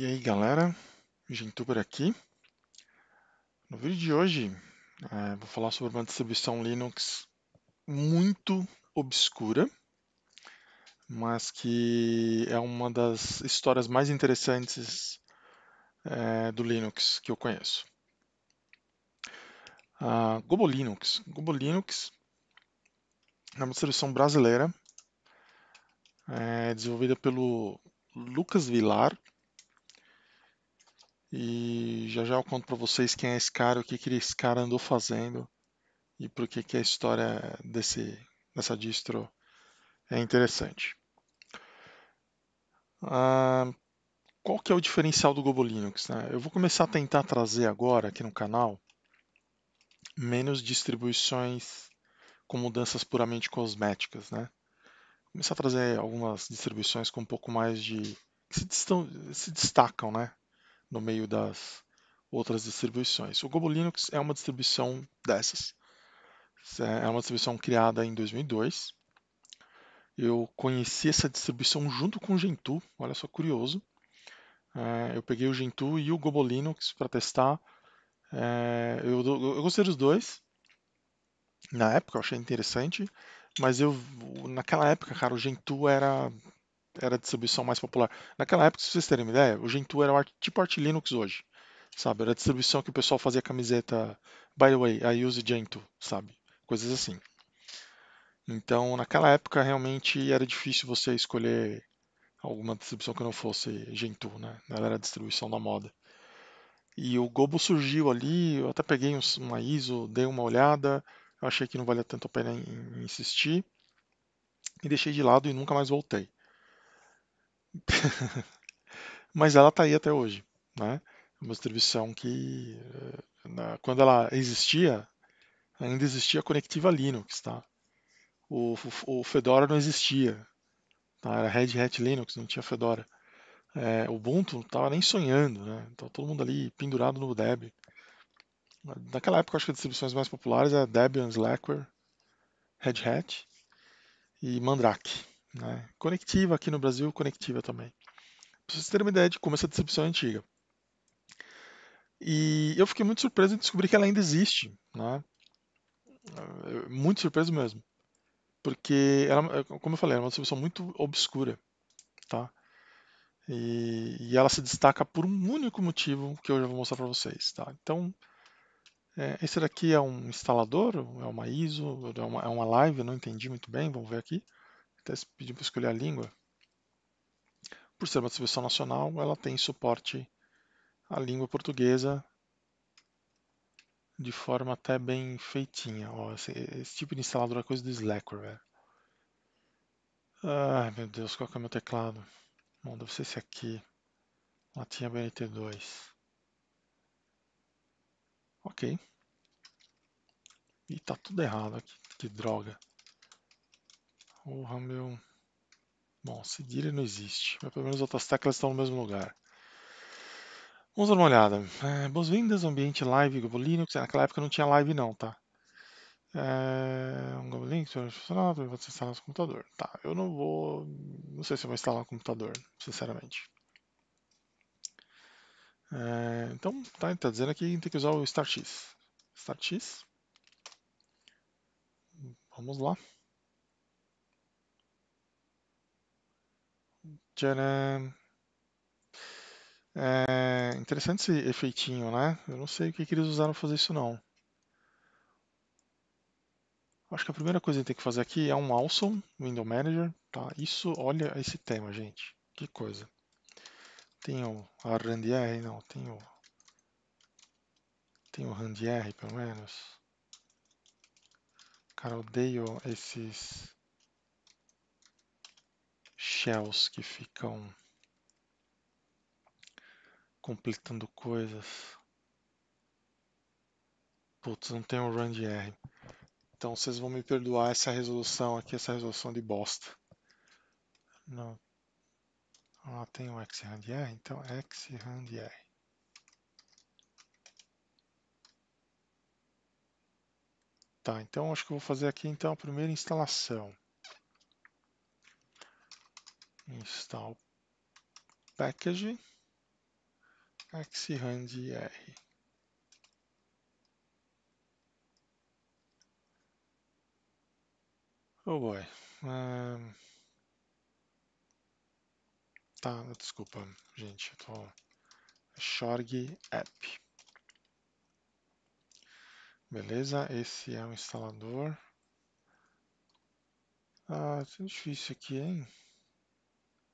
E aí galera, Gentoo aqui. No vídeo de hoje é, vou falar sobre uma distribuição Linux muito obscura, mas que é uma das histórias mais interessantes é, do Linux que eu conheço. A Gobo Linux. Gobo Linux é uma distribuição brasileira é, desenvolvida pelo Lucas Vilar e já já eu conto para vocês quem é esse cara, o que, que esse cara andou fazendo e por que, que a história desse, dessa distro é interessante. Ah, qual que é o diferencial do Gobo Linux? Né? Eu vou começar a tentar trazer agora aqui no canal menos distribuições com mudanças puramente cosméticas, né? Começar a trazer algumas distribuições com um pouco mais de que se, se destacam, né? no meio das outras distribuições. O Gobo Linux é uma distribuição dessas. É uma distribuição criada em 2002. Eu conheci essa distribuição junto com o Gentoo, olha só curioso. É, eu peguei o Gentoo e o Gobo Linux para testar. É, eu, eu gostei dos dois. Na época eu achei interessante, mas eu naquela época, cara, o Gentoo era era a distribuição mais popular. Naquela época, se vocês terem uma ideia, o Gentoo era tipo Arch Linux hoje, sabe? Era a distribuição que o pessoal fazia camiseta, by the way, I use Gentoo, sabe? Coisas assim. Então, naquela época, realmente era difícil você escolher alguma distribuição que não fosse Gentoo, né? Ela era a distribuição da moda. E o Gobo surgiu ali, eu até peguei uma ISO, dei uma olhada, eu achei que não valia tanto a pena insistir e deixei de lado e nunca mais voltei. Mas ela está aí até hoje, né? É uma distribuição que, eh, na, quando ela existia, ainda existia a Conectiva Linux, tá? O, o, o Fedora não existia, tá? Era Red Hat Linux, não tinha Fedora. É, Ubuntu não estava nem sonhando, né? Então todo mundo ali pendurado no Debian. Naquela época, acho que as distribuições mais populares eram Debian, Slackware, Red Hat e Mandrake. Né? Conectiva aqui no Brasil, Conectiva também. Pra vocês terem uma ideia de como essa decepção é antiga. E eu fiquei muito surpreso em descobrir que ela ainda existe. Né? Muito surpreso mesmo. Porque, ela, como eu falei, é uma distribuição muito obscura. Tá? E, e, ela se destaca por um único motivo que eu já vou mostrar para vocês. Tá? Então, é, esse daqui é um instalador, é uma ISO, é uma, é uma live, não entendi muito bem, vamos ver aqui até pedindo para escolher a língua. Por ser uma distribuição nacional, ela tem suporte à língua portuguesa de forma até bem feitinha. Ó, esse, esse, tipo de instalador é coisa do Slackware, Ai meu Deus, qual que é o meu teclado? Bom, deve ser esse aqui. Latinha BNT2. Ok. E tá tudo errado aqui, que droga. Porra, meu. Bom, seguir ele não existe, mas pelo menos outras teclas estão no mesmo lugar. Vamos dar uma olhada. É, Boas-vindas ao ambiente live Google Linux. Naquela época não tinha live não, tá? É, um não Linux, funcionável, vou instalar no computador. Tá, eu não vou... Não sei se eu vou instalar no computador, sinceramente. É, então, tá, tá dizendo aqui que tem que usar o StartX. StartX. Vamos lá. Tcharam. É interessante esse efeitinho, né? Eu não sei o que, que eles usaram para fazer isso não. Acho que a primeira coisa que tem que fazer aqui é um awesome window manager, tá? Isso, olha esse tema, gente. Que coisa. Tem o RandR, não, tem o tem o RandR, pelo menos. Cara, odeio esses shells que ficam completando coisas. Putz, não tem um run de R. Então vocês vão me perdoar essa resolução aqui, essa resolução de bosta. Não. Ah, tem um xrandr. R, então xrand R. Tá, então acho que eu vou fazer aqui então a primeira instalação install package xrandr. Oh boy. Um... Tá, desculpa, gente. Tô... Shorg app. Beleza, esse é o instalador. Ah, é difícil aqui, hein?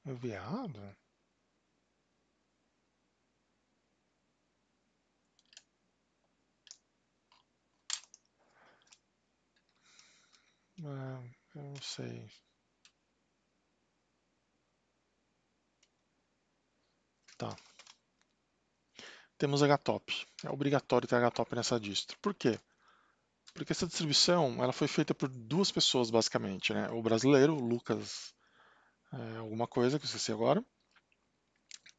Eu vi errado? Ah, é, eu não sei. Tá. Temos HTOP. É obrigatório ter HTOP nessa distro. Por quê? Porque essa distribuição ela foi feita por duas pessoas, basicamente. Né? O brasileiro, o Lucas é, alguma coisa que eu esqueci agora,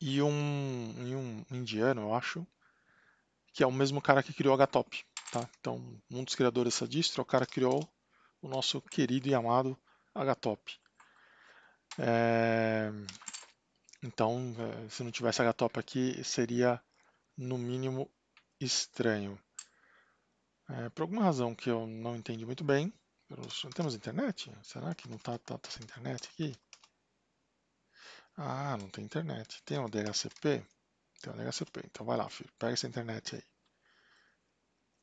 e um, e um indiano, eu acho, que é o mesmo cara que criou a HTOP. Tá? Então, um dos criadores dessa distro é o cara que criou o nosso querido e amado HTOP. É... Então, é, se não tivesse HTOP aqui, seria no mínimo estranho. É, por alguma razão que eu não entendi muito bem, temos internet? Será que não está tá, tá sem internet aqui? Ah, não tem internet. Tem um DHCP? Tem um DHCP. Então vai lá, filho. Pega essa internet aí.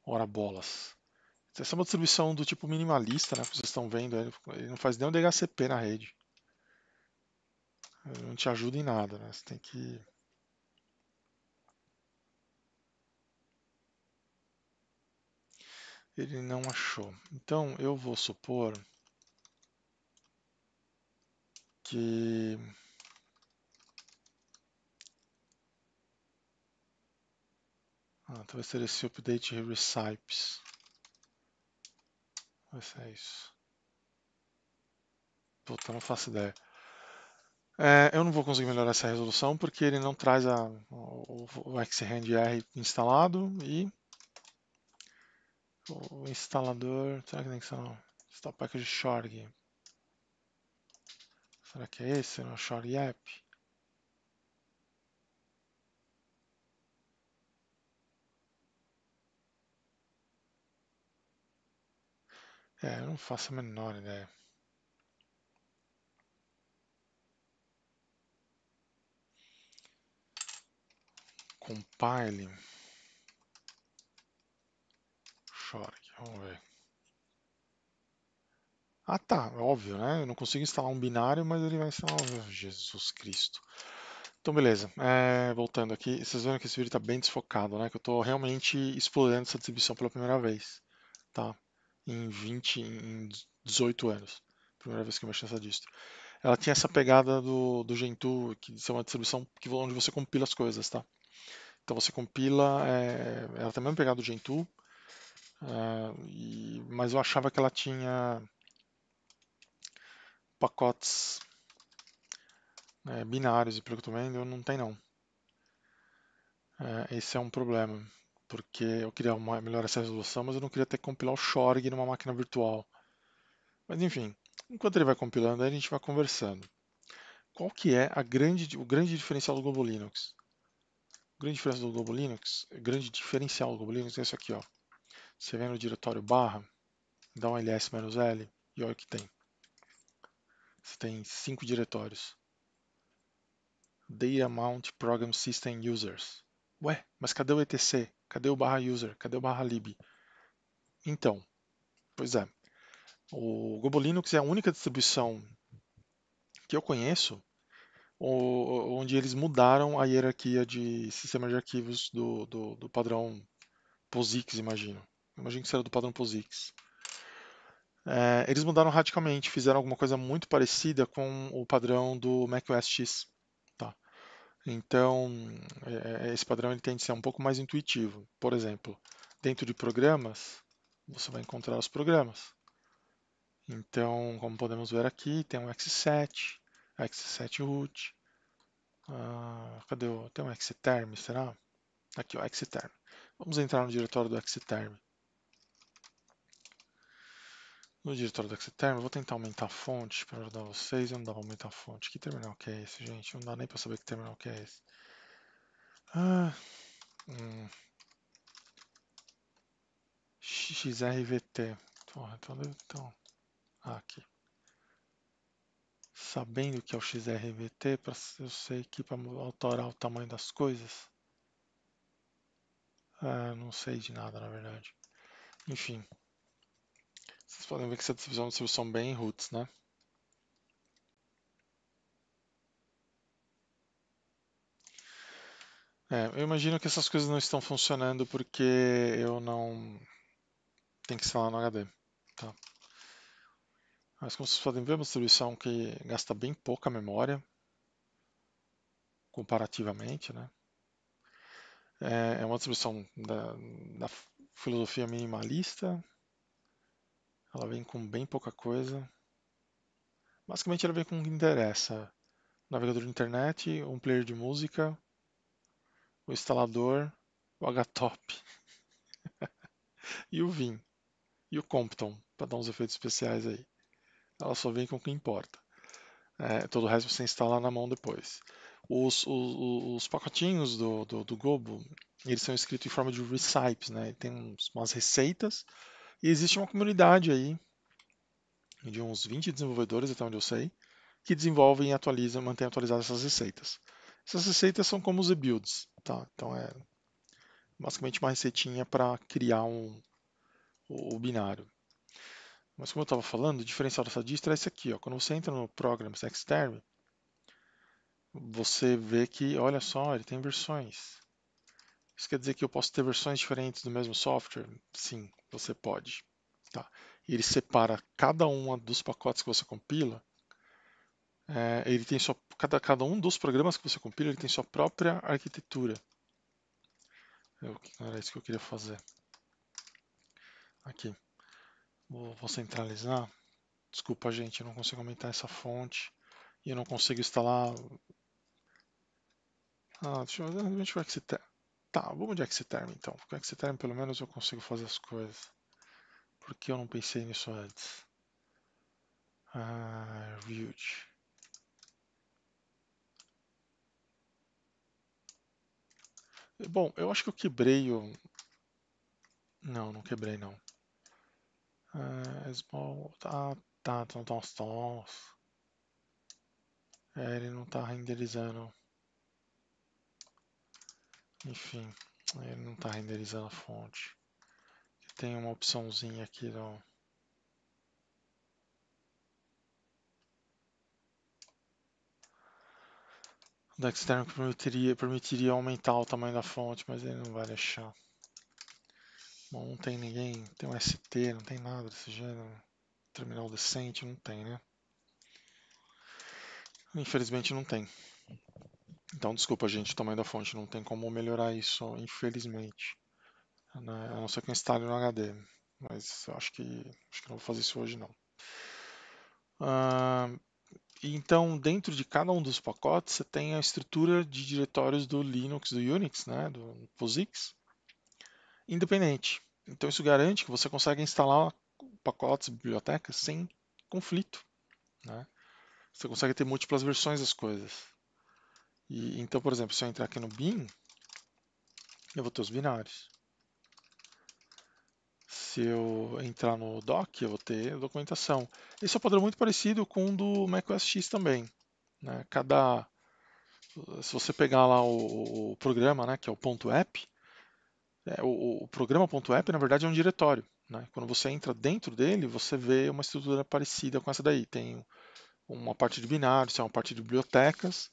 Ora bolas. Essa é uma distribuição do tipo minimalista, né? Que vocês estão vendo. Ele não faz nem um DHCP na rede. Ele não te ajuda em nada, né? Você tem que... Ele não achou. Então eu vou supor que Ah, talvez então seja esse update recipes. Vai ser isso. Puta, não faço ideia. É, eu não vou conseguir melhorar essa resolução porque ele não traz a, o, o XRAND-R instalado e o instalador. Será que tem que ser não? Install package Shorg. Será que é esse? Não, né, Shorg App. É, eu não faço a menor ideia. Compile. Shork, vamos ver. Ah tá, é óbvio, né? Eu não consigo instalar um binário, mas ele vai instalar. Oh, Jesus Cristo. Então beleza, é, voltando aqui, vocês viram que esse vídeo está bem desfocado, né? Que eu estou realmente explorando essa distribuição pela primeira vez, tá? em 20, em 18 anos. Primeira vez que eu mexi nessa distro. Ela tinha essa pegada do, do Gentoo, que é uma distribuição que, onde você compila as coisas, tá? Então você compila, é, ela também é pegada do Gentoo, é, mas eu achava que ela tinha pacotes é, binários e pelo que eu vendo, não tem não. É, esse é um problema porque eu queria uma, melhorar essa resolução, mas eu não queria ter que compilar o Shorg numa máquina virtual. Mas enfim, enquanto ele vai compilando, a gente vai conversando. Qual que é a grande, o grande diferencial do Globo Linux? O grande diferencial do Globo Linux, o grande diferencial do Globo Linux é isso aqui, ó. Você vem no diretório barra, dá um ls-l e olha o que tem. Você tem cinco diretórios. Data Mount Program System Users. Ué, mas cadê o etc? Cadê o barra user? Cadê o barra lib? Então, pois é. O Gobo Linux é a única distribuição que eu conheço onde eles mudaram a hierarquia de sistema de arquivos do, do, do padrão POSIX, imagino. Imagino que seja do padrão POSIX. É, eles mudaram radicalmente, fizeram alguma coisa muito parecida com o padrão do macOS X. Então, é, é, esse padrão ele tende a ser um pouco mais intuitivo. Por exemplo, dentro de programas, você vai encontrar os programas. Então, como podemos ver aqui, tem um X7, X7 root. Ah, cadê o? Tem um Xterm, será? Aqui, o Xterm. Vamos entrar no diretório do Xterm no diretório do Xterm, vou tentar aumentar a fonte para ajudar vocês. Não dá para aumentar a fonte. Que terminal que é esse, gente? Não dá nem para saber que terminal que é esse. Ah, hum. XRVT. Porra, então então. Ah, aqui. Sabendo que é o XRVT, pra, eu sei que para alterar o tamanho das coisas. Ah, não sei de nada, na verdade. Enfim, vocês podem ver que essa divisão de são bem roots, né? É, eu imagino que essas coisas não estão funcionando porque eu não tem que instalar no HD. Tá? Mas como vocês podem ver, é uma distribuição que gasta bem pouca memória comparativamente, né? É, é uma distribuição da, da filosofia minimalista, ela vem com bem pouca coisa. Basicamente ela vem com o que interessa. navegador de internet, um player de música, o instalador, o Htop e o Vim. E o Compton, para dar uns efeitos especiais aí. Ela só vem com o que importa. É, todo o resto você instala na mão depois. Os, os, os pacotinhos do, do, do Gobo, eles são escritos em forma de recipes, né? Tem umas receitas e existe uma comunidade aí de uns 20 desenvolvedores, até onde eu sei, que desenvolvem e atualizam, mantêm atualizadas essas receitas. Essas receitas são como os builds, tá? Então é basicamente uma receitinha para criar um, o, o, binário. Mas como eu estava falando, o diferencial dessa distro é esse aqui. Ó. Quando você entra no Programs Xterm, você vê que, olha só, ele tem versões. Isso quer dizer que eu posso ter versões diferentes do mesmo software? Sim, você pode. Tá. Ele separa cada um dos pacotes que você compila. É, ele tem sua, cada, cada um dos programas que você compila ele tem sua própria arquitetura. É eu, era isso que eu queria fazer. Aqui. Vou, vou centralizar. Desculpa, gente, eu não consigo aumentar essa fonte. E eu não consigo instalar... Ah, deixa eu ver onde vai que se... Te... Tá, vamos de Xterm é então. É Com Xterm pelo menos eu consigo fazer as coisas. Por que eu não pensei nisso antes? Ah, Ryuji. Bom, eu acho que eu quebrei o... Não, não quebrei não. Ah, small... Ah, tá, então tá uns tons. É, ele não tá renderizando. Enfim, ele não está renderizando a fonte. Tem uma opçãozinha aqui no, da externo que permitiria, permitiria aumentar o tamanho da fonte, mas ele não vai deixar. Bom, não tem ninguém, tem um ST, não tem nada desse gênero. Terminal decente, não tem, né? Infelizmente não tem. Então, desculpa, gente, o tamanho da fonte não tem como melhorar isso, infelizmente. Né? A não ser que eu instale no HD, mas acho que, acho que não vou fazer isso hoje, não. então, dentro de cada um dos pacotes, você tem a estrutura de diretórios do Linux, do Unix, né, do POSIX, independente. Então, isso garante que você consegue instalar pacotes, bibliotecas, sem conflito. Né? Você consegue ter múltiplas versões das coisas. E, então, por exemplo, se eu entrar aqui no bin, eu vou ter os binários. Se eu entrar no doc, eu vou ter documentação. Esse é um padrão muito parecido com o do macOS X também. Né? Cada, se você pegar lá o, o programa, né, que é o ponto .app, é, o, o programa.app, na verdade, é um diretório. Né? Quando você entra dentro dele, você vê uma estrutura parecida com essa daí. Tem uma parte de binários, tem é uma parte de bibliotecas,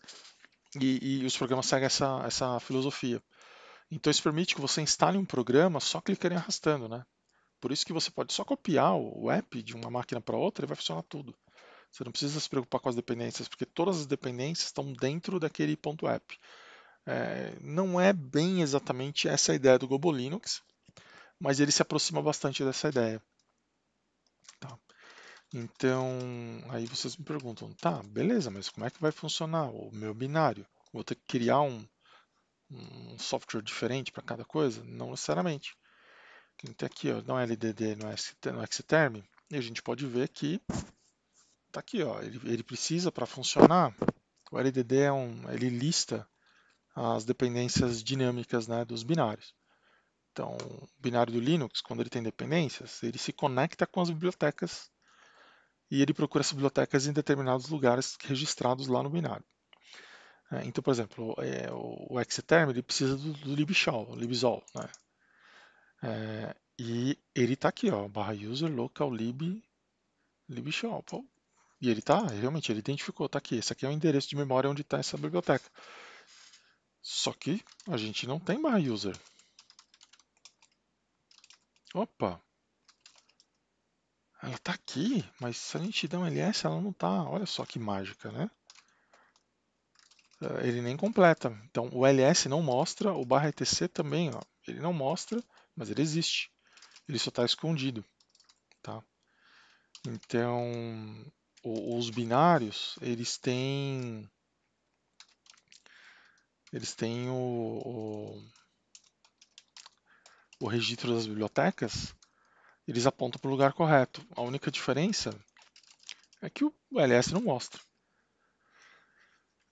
e, e os programas seguem essa, essa filosofia. Então isso permite que você instale um programa só clicando e arrastando, né? Por isso que você pode só copiar o app de uma máquina para outra e vai funcionar tudo. Você não precisa se preocupar com as dependências, porque todas as dependências estão dentro daquele ponto app. É, não é bem exatamente essa a ideia do Gobo Linux, mas ele se aproxima bastante dessa ideia. Então, aí vocês me perguntam, tá, beleza, mas como é que vai funcionar o meu binário? Vou ter que criar um, um software diferente para cada coisa? Não necessariamente. então tem aqui, ó, dá um é LDD no é é Xterm, e a gente pode ver que tá aqui, ó, ele, ele precisa para funcionar. O LDD é um, ele lista as dependências dinâmicas né, dos binários. Então, o binário do Linux, quando ele tem dependências, ele se conecta com as bibliotecas e ele procura as bibliotecas em determinados lugares registrados lá no binário. É, então, por exemplo, é, o xterm ele precisa do, do libshow, libsol, né? É, e ele está aqui, ó, barra user local lib libshow. E ele está, realmente, ele identificou, está aqui. Esse aqui é o endereço de memória onde está essa biblioteca. Só que a gente não tem barra user. Opa, ela tá aqui, mas se a gente der um LS, ela não tá. Olha só que mágica, né? Ah, ele nem completa. Então, o LS não mostra, o barra ETC também, ó. Ele não mostra, mas ele existe. Ele só está escondido, tá? Então, o, os binários, eles têm... Eles têm o, o, o registro das bibliotecas, eles apontam para o lugar correto. A única diferença é que o ls não mostra.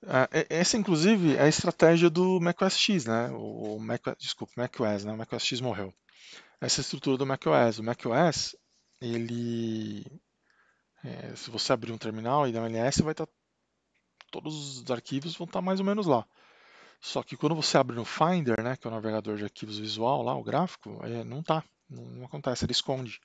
Ah, essa, inclusive, é a estratégia do macOS X, né? O Mac, desculpa, macOS, né? O macOS X morreu. Essa é estrutura do macOS. O macOS, ele, é, se você abrir um terminal e dar um ls, vai estar tá, todos os arquivos vão estar tá mais ou menos lá. Só que quando você abre no Finder, né, que é o navegador de arquivos visual lá, o gráfico, é, não está. Não, não acontece, ele esconde.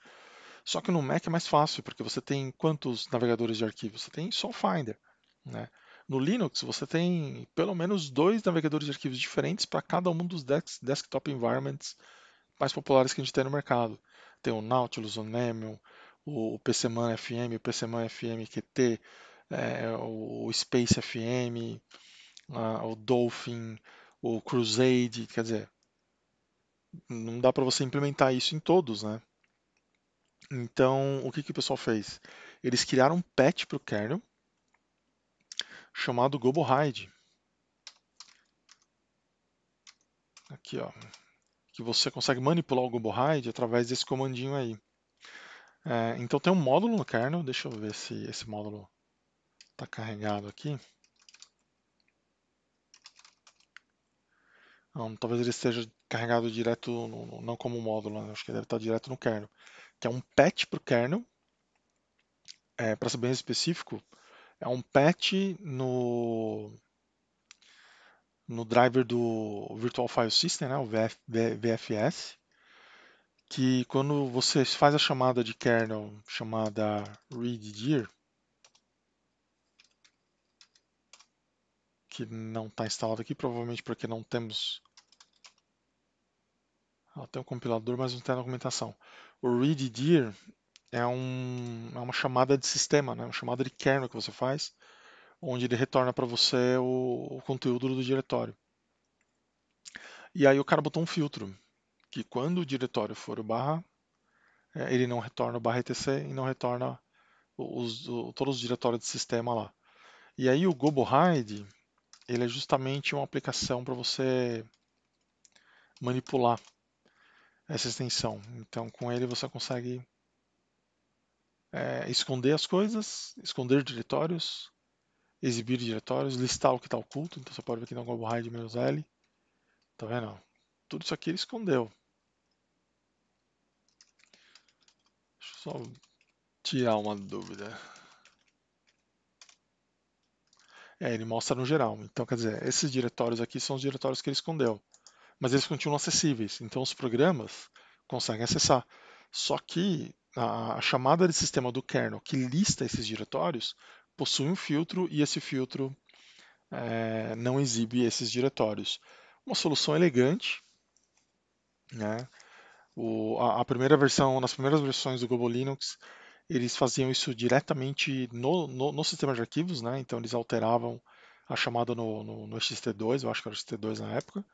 Só que no Mac é mais fácil, porque você tem quantos navegadores de arquivos Você tem só o Finder. Né? No Linux, você tem pelo menos dois navegadores de arquivos diferentes para cada um dos desktop environments mais populares que a gente tem no mercado. Tem o Nautilus, o Nemo o PCMan FM, o PCMan FM QT, é, eh, o Space FM, a, o Dolphin, o Crusade, quer dizer, não dá para você implementar isso em todos, né? Então, o que, que o pessoal fez? Eles criaram um patch para o kernel chamado GoboHide. Aqui, ó. Que você consegue manipular o GoboHide através desse comandinho aí. É, então, tem um módulo no kernel. Deixa eu ver se esse módulo está carregado aqui. Não, talvez ele esteja carregado direto, no, não como módulo, né? acho que deve estar direto no kernel, que é um patch para o kernel, é, para ser bem específico, é um patch no, no driver do Virtual File System, né? o VF, VFS, que quando você faz a chamada de kernel chamada readdir, que não está instalado aqui, provavelmente porque não temos tem um compilador, mas não tem documentação. O readdir é, um, é uma chamada de sistema, né? uma chamada de kernel que você faz, onde ele retorna para você o, o conteúdo do diretório. E aí o cara botou um filtro, que quando o diretório for o barra, é, ele não retorna o barra etc e não retorna os, todos os diretórios de sistema lá. E aí o GoboHide, ele é justamente uma aplicação para você manipular essa extensão. Então, com ele você consegue é, esconder as coisas, esconder diretórios, exibir diretórios, listar o que está oculto. Então, você pode ver aqui no global hide menos L. Tá vendo? Tudo isso aqui ele escondeu. Deixa eu só tirar uma dúvida. É, ele mostra no geral. Então, quer dizer, esses diretórios aqui são os diretórios que ele escondeu mas eles continuam acessíveis. Então os programas conseguem acessar. Só que a, chamada de sistema do kernel que lista esses diretórios possui um filtro e esse filtro é, não exibe esses diretórios. Uma solução elegante, né? O, a, a, primeira versão, nas primeiras versões do Global Linux, eles faziam isso diretamente no, no, no sistema de arquivos, né? Então eles alteravam a chamada no, no, no XT2, eu acho que era o XT2 na época,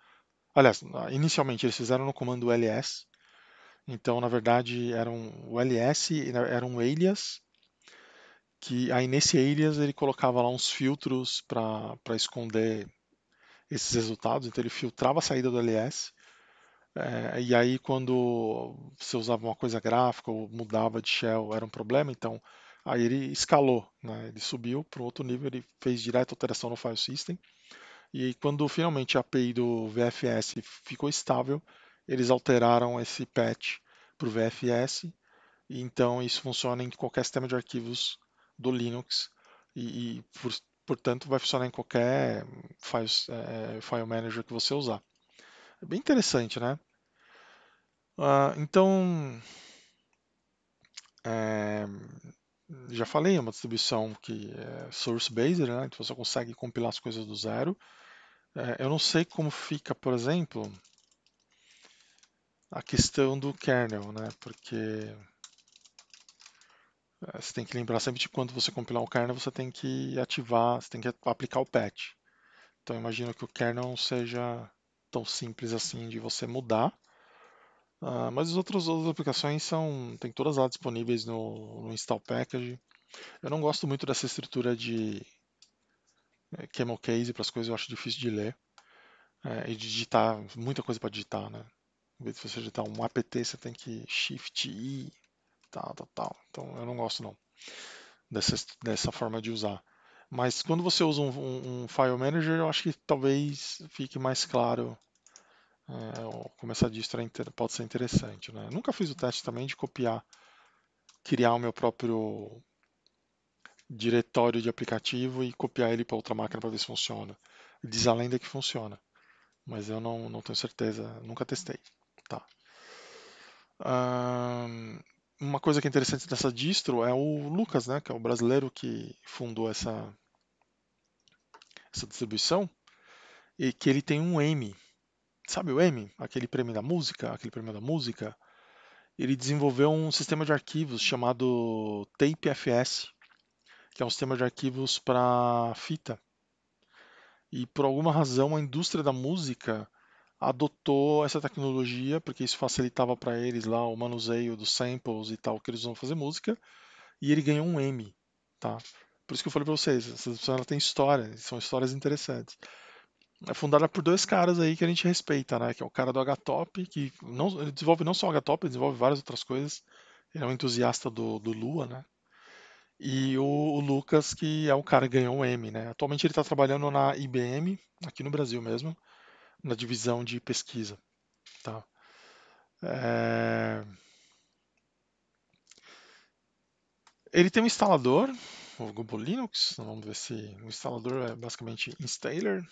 Aliás, ah, inicialmente eles fizeram no comando ls. Então, na verdade, era um, o ls era um alias que aí nesse alias ele colocava lá uns filtros para esconder esses resultados, então ele filtrava a saída do ls é, eh, e aí quando você usava uma coisa gráfica ou mudava de shell era um problema, então aí ele escalou, né? ele subiu para um outro nível, ele fez direto alteração no file system e quando finalmente a API do VFS ficou estável, eles alteraram esse patch para o VFS. E então isso funciona em qualquer sistema de arquivos do Linux e, e por, portanto vai funcionar em qualquer files, é, file manager que você usar. É bem interessante, né? Uh, então, é, já falei, é uma distribuição que é source-based, né? então você consegue compilar as coisas do zero. É, eu não sei como fica, por exemplo, a questão do kernel, né? porque é, você tem que lembrar sempre de quando você compilar o kernel, você tem que ativar, você tem que aplicar o patch. Então imagino que o kernel não seja tão simples assim de você mudar. Ah, mas as outras, outras aplicações são, tem todas lá disponíveis no, no install package. Eu não gosto muito dessa estrutura de eh, camel case para as coisas, eu acho difícil de ler é, e digitar, muita coisa para digitar, né? Em vez de você digitar um apt, você tem que shift i, tal, tal, tal. Então eu não gosto não dessa, dessa forma de usar. Mas quando você usa um, um, um file manager, eu acho que talvez fique mais claro é, começar a distro é pode ser interessante. Né? nunca fiz o teste também de copiar, criar o meu próprio diretório de aplicativo e copiar ele para outra máquina para ver se funciona. Diz a lenda que funciona, mas eu não, não tenho certeza, nunca testei. Tá. uma coisa que é interessante dessa distro é o Lucas, né, que é o brasileiro que fundou essa, essa distribuição, e que ele tem um M sabe o M aquele prêmio da música, aquele prêmio da música, ele desenvolveu um sistema de arquivos chamado TapeFS, que é um sistema de arquivos para fita. E por alguma razão a indústria da música adotou essa tecnologia, porque isso facilitava para eles lá o manuseio dos samples e tal que eles vão fazer música, e ele ganhou um M, tá? Por isso que eu falei para vocês, essas pessoas têm história, são histórias interessantes é fundada por dois caras aí que a gente respeita, né? Que é o cara do H-Top, que não, ele desenvolve não só o H-Top, ele desenvolve várias outras coisas. Ele é um entusiasta do, do Lua, né? E o, o Lucas, que é o cara que ganhou o M, né? Atualmente ele está trabalhando na IBM, aqui no Brasil mesmo, na divisão de pesquisa. Tá? É... Ele tem um instalador, o Google Linux, vamos ver se o instalador é basicamente installer,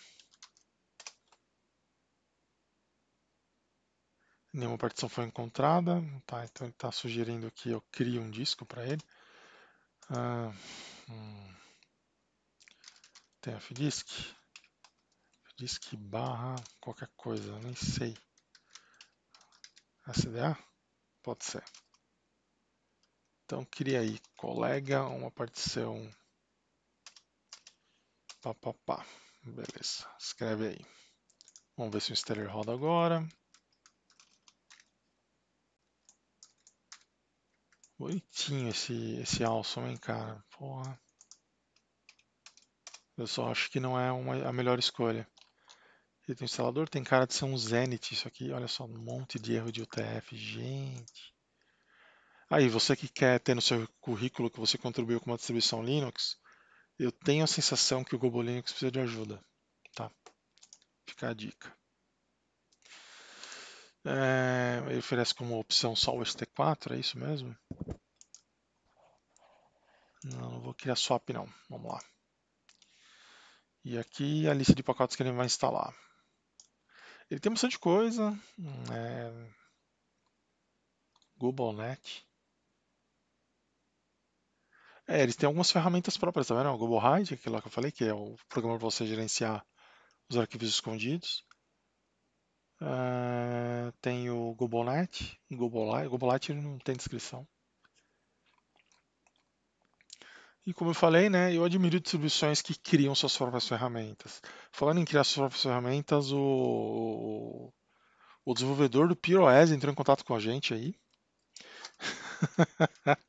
Nenhuma partição foi encontrada, tá, então ele está sugerindo que eu crie um disco para ele. Ah, hum, tem a FDisk, FDisk barra qualquer coisa, nem sei. SDA? Pode ser. Então cria aí, colega, uma partição. Pá, pá, pá. Beleza, escreve aí. Vamos ver se o Stellar roda agora. Bonitinho esse, esse Alson, hein, cara. Porra. Eu só acho que não é uma, a melhor escolha. Ele tem um instalador, tem cara de ser um Zenith isso aqui. Olha só, um monte de erro de UTF. Gente. Aí, você que quer ter no seu currículo que você contribuiu com uma distribuição Linux, eu tenho a sensação que o Gobo Linux precisa de ajuda. Tá? Fica a dica. É, ele oferece como opção só o ST4, é isso mesmo? Não, não vou criar swap não, vamos lá. E aqui a lista de pacotes que ele vai instalar. Ele tem bastante coisa, hum, é... Net. É, eles têm algumas ferramentas próprias, tá vendo? O Google Hide, aquilo que eu falei, que é o programa para você gerenciar os arquivos escondidos. Uh, tem o Gobolat, Gobolat, não tem descrição. E como eu falei, né, eu admiro distribuições que criam suas próprias ferramentas. Falando em criar suas próprias ferramentas, o, o desenvolvedor do POS entrou em contato com a gente aí.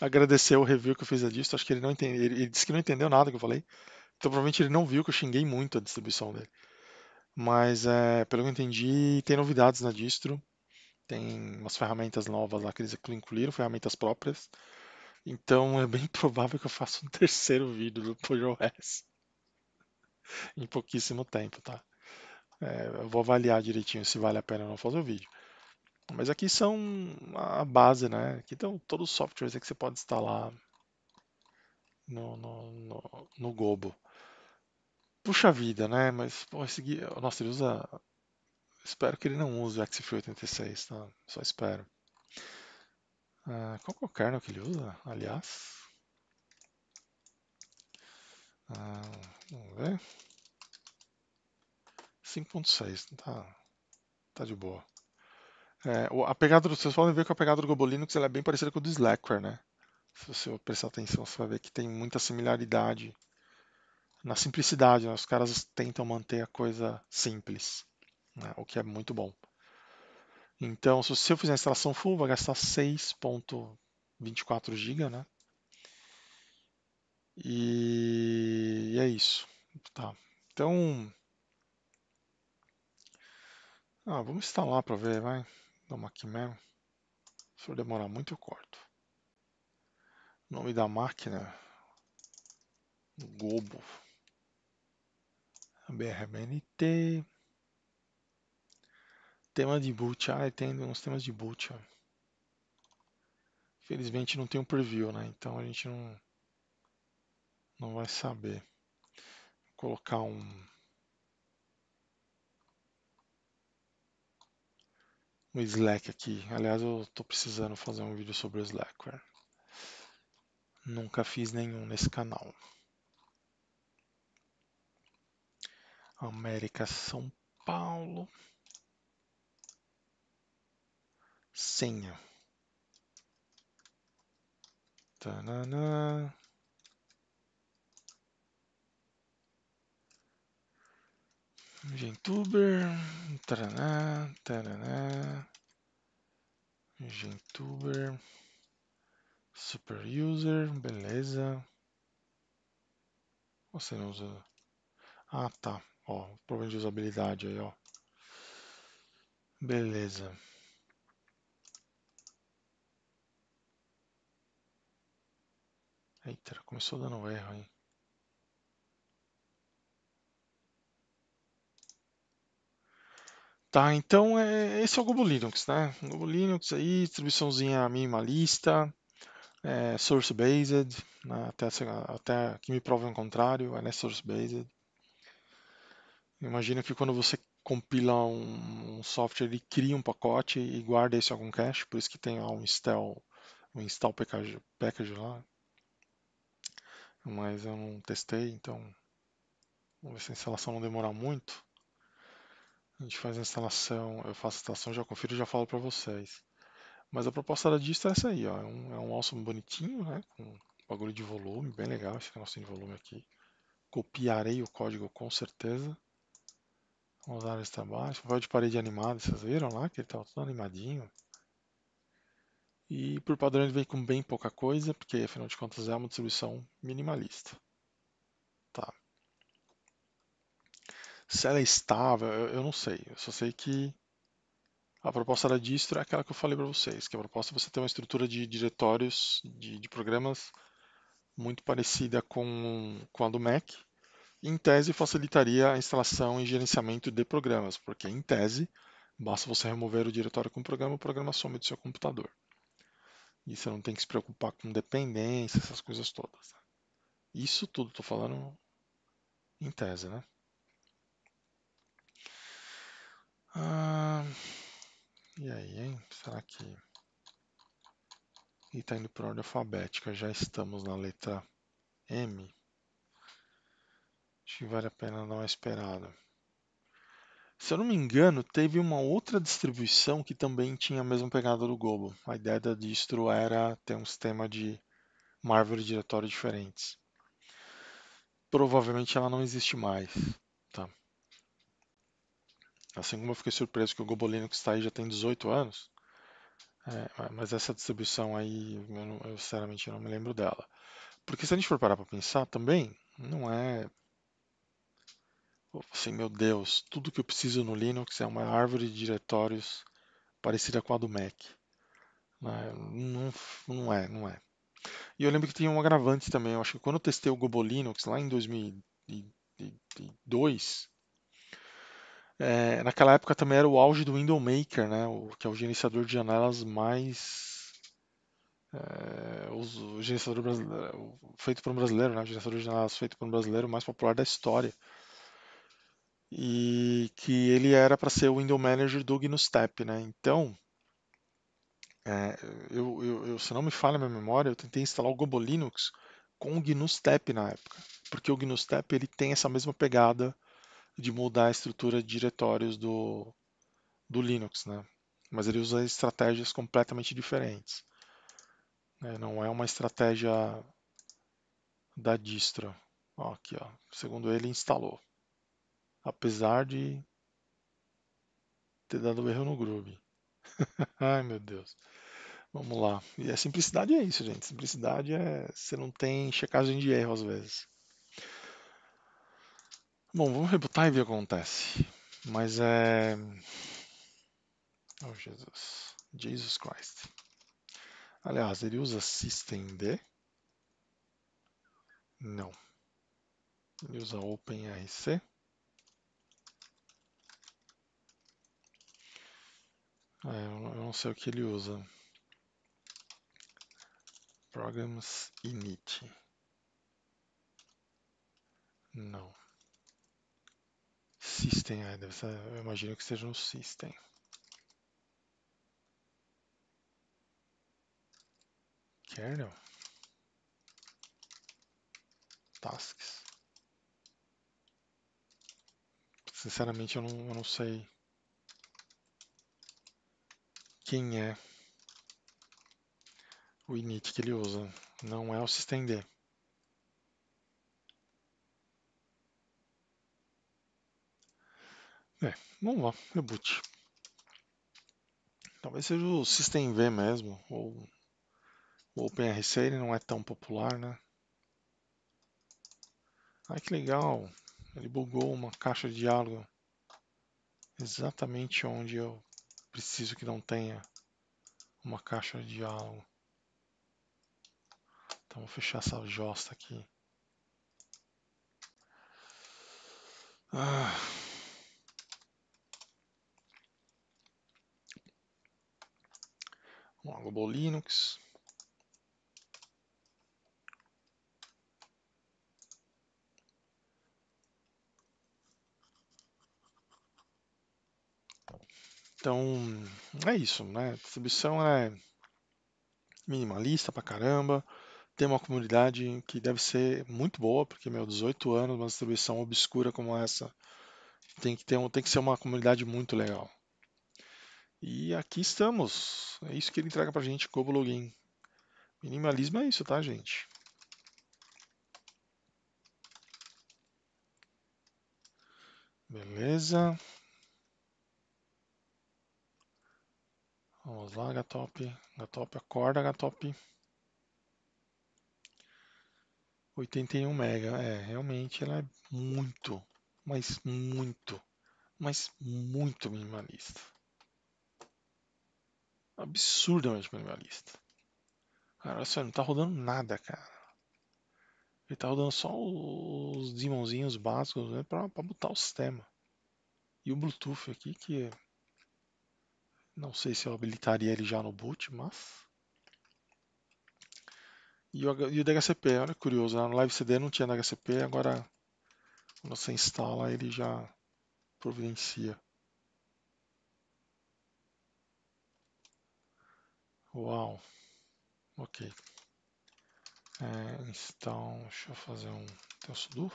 Agradeceu o review que eu fiz disso. Acho que ele não entende, ele disse que não entendeu nada que eu falei. Então provavelmente ele não viu que eu xinguei muito a distribuição dele. Mas, é, pelo que eu entendi, tem novidades na distro. Tem umas ferramentas novas lá que eles incluíram, ferramentas próprias. Então é bem provável que eu faça um terceiro vídeo do PojoS em pouquíssimo tempo, tá? É, eu vou avaliar direitinho se vale a pena ou não fazer o vídeo. Mas aqui são a base, né? Aqui estão todos os softwares que você pode instalar no, no, no, no Gobo puxa vida, né? Mas, pô, esse guia... Nossa, ele usa... Espero que ele não use o XFIE86, tá? Só espero. Ah, qual que é o kernel que ele usa, aliás? Ah, vamos ver. 5.6, tá, tá de boa. É, a pegada do, vocês podem ver que a pegada do Gobolinux é bem parecida com o do Slackware, né? Se você prestar atenção, você vai ver que tem muita similaridade na simplicidade. Né? Os caras tentam manter a coisa simples, né? o que é muito bom. Então, se eu fizer a instalação full, vai gastar 6.24 GB, né? E... e é isso. Tá. Então, ah, vamos instalar para ver, vai. Dá uma aqui mesmo. Se for demorar muito, eu corto. Nome da máquina. Gobo BRBNT. Tema de boot. Ah, tem uns temas de boot. Felizmente não tem um preview, né? Então a gente não, não vai saber. Vou colocar um. um Slack aqui. Aliás, eu estou precisando fazer um vídeo sobre o Slackware. Nunca fiz nenhum nesse canal. América São Paulo. Senha. Tananã. Gentuber, taraná, na. Gentuber, Super User, beleza. Você não usa. Ah, tá. Ó, problema de usabilidade aí, ó. Beleza. Eita, começou dando erro, hein? Tá, então é, esse é o Google Linux, né? Google Linux aí, distribuiçãozinha minimalista, é, source-based, né? até, até que me prova o contrário, é né? source-based. Imagina que quando você compila um, um, software, ele cria um pacote e guarda isso algum cache, por isso que tem lá um install, um install package, package lá. Mas eu não testei, então vamos ver se a instalação não demorar muito. A gente faz a instalação, eu faço a instalação, já confiro e já falo para vocês. Mas a proposta da dista é essa aí, ó. É um, é um awesome bonitinho, né? Com bagulho de volume, bem legal esse negócio de volume aqui. Copiarei o código com certeza. Vamos usar está baixo. Papel de parede animado, vocês viram lá que ele estava todo animadinho. E por padrão ele vem com bem pouca coisa, porque afinal de contas é uma distribuição minimalista. Tá. Se ela é estável, eu, eu não sei. Eu só sei que a proposta da distro é aquela que eu falei para vocês, que a proposta é você ter uma estrutura de diretórios de, de programas muito parecida com, com a do Mac, em tese facilitaria a instalação e gerenciamento de programas, porque em tese basta você remover o diretório com o programa, o programa some do seu computador. E você não tem que se preocupar com dependência, essas coisas todas. Né? Isso tudo estou falando em tese, né? Ah, e aí, hein? Será que. E está indo para ordem alfabética, já estamos na letra M. Acho que vale a pena dar uma esperada. Se eu não me engano, teve uma outra distribuição que também tinha a mesma pegada do Gobo. A ideia da distro era ter um sistema de Marvel e diretório diferentes. Provavelmente ela não existe mais. Tá? Assim como eu fiquei surpreso que o Gobo Linux está aí já tem 18 anos, é, mas essa distribuição aí, eu, não, eu sinceramente não me lembro dela. Porque se a gente for parar para pensar também, não é assim, meu Deus, tudo que eu preciso no Linux é uma árvore de diretórios parecida com a do Mac. Né, não, não é, não é. E eu lembro que tinha um agravante também. Eu acho que quando eu testei o Gobo Linux lá em 2002, é, naquela época também era o auge do Window Maker, né? O, que é o gerenciador de janelas mais é, o, o gerenciador feito por um brasileiro, né? O gerenciador de janelas feito por um brasileiro mais popular da história e que ele era para ser o window manager do GNUstep, né? Então, é, eu, eu, eu, se não me falha a minha memória, eu tentei instalar o Gobo Linux com o GNUstep na época, porque o GNUstep ele tem essa mesma pegada de mudar a estrutura de diretórios do, do Linux, né? Mas ele usa estratégias completamente diferentes. Né? Não é uma estratégia da distro. Ó, aqui, ó. Segundo ele, instalou. Apesar de ter dado erro no groove. Ai meu Deus. Vamos lá. E a é simplicidade é isso, gente. Simplicidade é. Você não tem checagem de erro às vezes. Bom, vamos rebutar e ver o que acontece. Mas é. Oh, Jesus. Jesus Christ. Aliás, ele usa systemd? Não. Ele usa OpenRC? É, eu não sei o que ele usa. Programs init. Não. System, é, deve ser, eu imagino que seja um system. Kernel. Tasks. Sinceramente, eu não, eu não sei quem é o init que ele usa, não é o systemd. É, vamos lá, reboot. Talvez seja o systemv mesmo, ou o OpenRC, ele não é tão popular, né? Ah, que legal, ele bugou uma caixa de diálogo exatamente onde eu preciso que não tenha uma caixa de diálogo. Então vou fechar essa josta aqui. Ah. Vamos lá, Global Linux. Então, é isso, né? A distribuição é minimalista pra caramba. Tem uma comunidade que deve ser muito boa, porque, meu, 18 anos, uma distribuição obscura como essa, tem que, ter um, tem que ser uma comunidade muito legal. E aqui estamos. É isso que ele entrega pra gente, o Login. Minimalismo é isso, tá, gente? Beleza. Vamos lá, Gatop. Gatop, acorda, Gatop. 81 mega, é, realmente ela é muito, mas muito, mas muito minimalista. Absurdamente minimalista. Cara, olha só, não tá rodando nada, cara. Ele tá rodando só os demonzinhos básicos, né, pra, pra botar o sistema. E o Bluetooth aqui, que é não sei se eu habilitaria ele já no boot, mas. E o, e o DHCP, olha curioso, no né? Live CD não tinha DHCP, agora quando você instala ele já providencia. Uau! Ok. É, então, deixa eu fazer um, um sudo.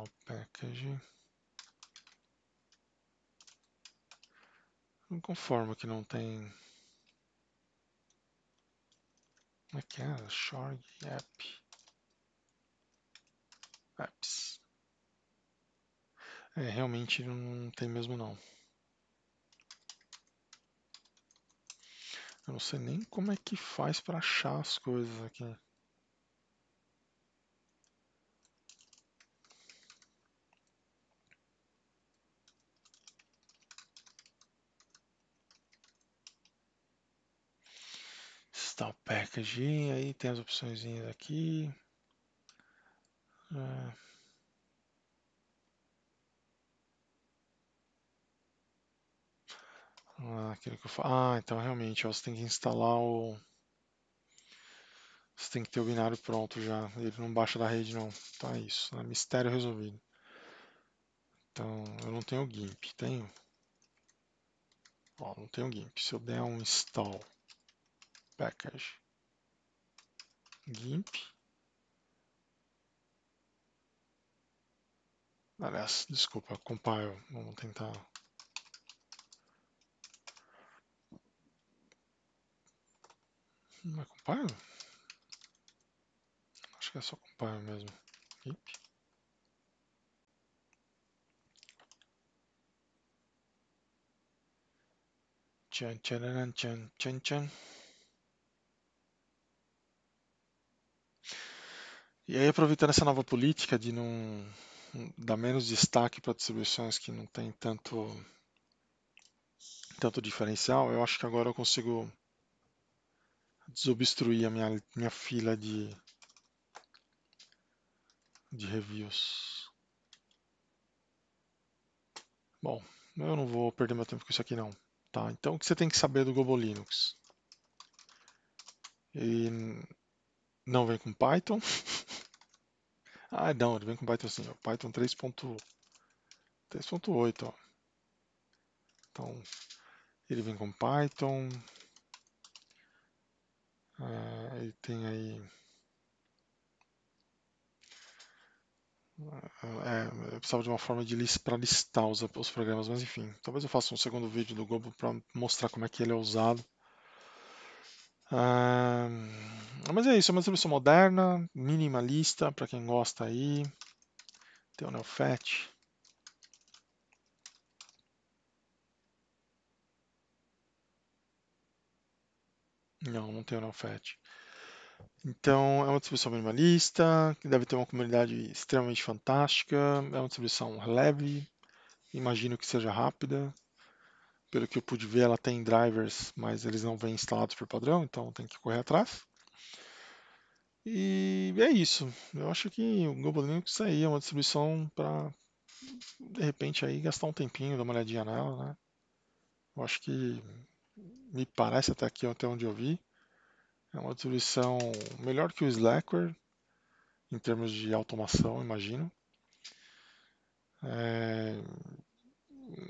install package. Não conformo que não tem. Como é que é? Shorg app. Apps. É, realmente não tem mesmo não. Eu não sei nem como é que faz para achar as coisas aqui. packaging, aí tem as opções aqui. É. Ah. aquilo que eu falo. ah, então realmente ó, você tem que instalar o. Você tem que ter o binário pronto já. Ele não baixa da rede não. Então é isso. Né? Mistério resolvido. Então eu não tenho o GIMP, tenho. Ó, não tenho GIMP. Se eu der um install package GIMP. Aliás, desculpa, compile. Vamos tentar. Não é compile? Acho que é só compile mesmo. GIMP. Tchan, tchan, tchan, tchan, tchan. E aí, aproveitando essa nova política de não dar menos destaque para distribuições que não tem tanto, tanto diferencial, eu acho que agora eu consigo desobstruir a minha, minha fila de, de reviews. Bom, eu não vou perder meu tempo com isso aqui não. Tá, então o que você tem que saber é do Globo Linux? E não vem com Python. Ah, não, ele vem com Python sim. Python 3.8, Então, ele vem com Python. É, ele tem aí... Ah, é, eu precisava de uma forma de list para listar os, os programas, mas enfim. Talvez eu faça um segundo vídeo do Globo para mostrar como é que ele é usado. Ah, mas é isso, é uma distribuição moderna, minimalista, para quem gosta aí. Tem o NeoFat. Não, não tem o NeoFat. Então, é uma distribuição minimalista, que deve ter uma comunidade extremamente fantástica, é uma distribuição leve, imagino que seja rápida. Pelo que eu pude ver, ela tem drivers, mas eles não vêm instalados por padrão, então tem que correr atrás. E é isso. Eu acho que o Globo Linux tá aí é uma distribuição para de repente aí gastar um tempinho, dar uma olhadinha nela, né? Eu acho que me parece até aqui até onde eu vi. É uma distribuição melhor que o Slackware em termos de automação, imagino. É...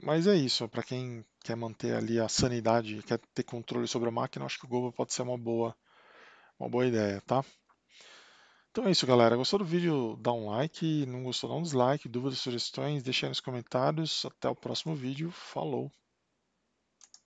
Mas é isso, para quem quer manter ali a sanidade, quer ter controle sobre a máquina, acho que o Gobo pode ser uma boa, uma boa ideia, tá? Então é isso, galera. Gostou do vídeo? Dá um like. Não gostou? Dá um dislike. Dúvidas, sugestões? deixe aí nos comentários. Até o próximo vídeo. Falou!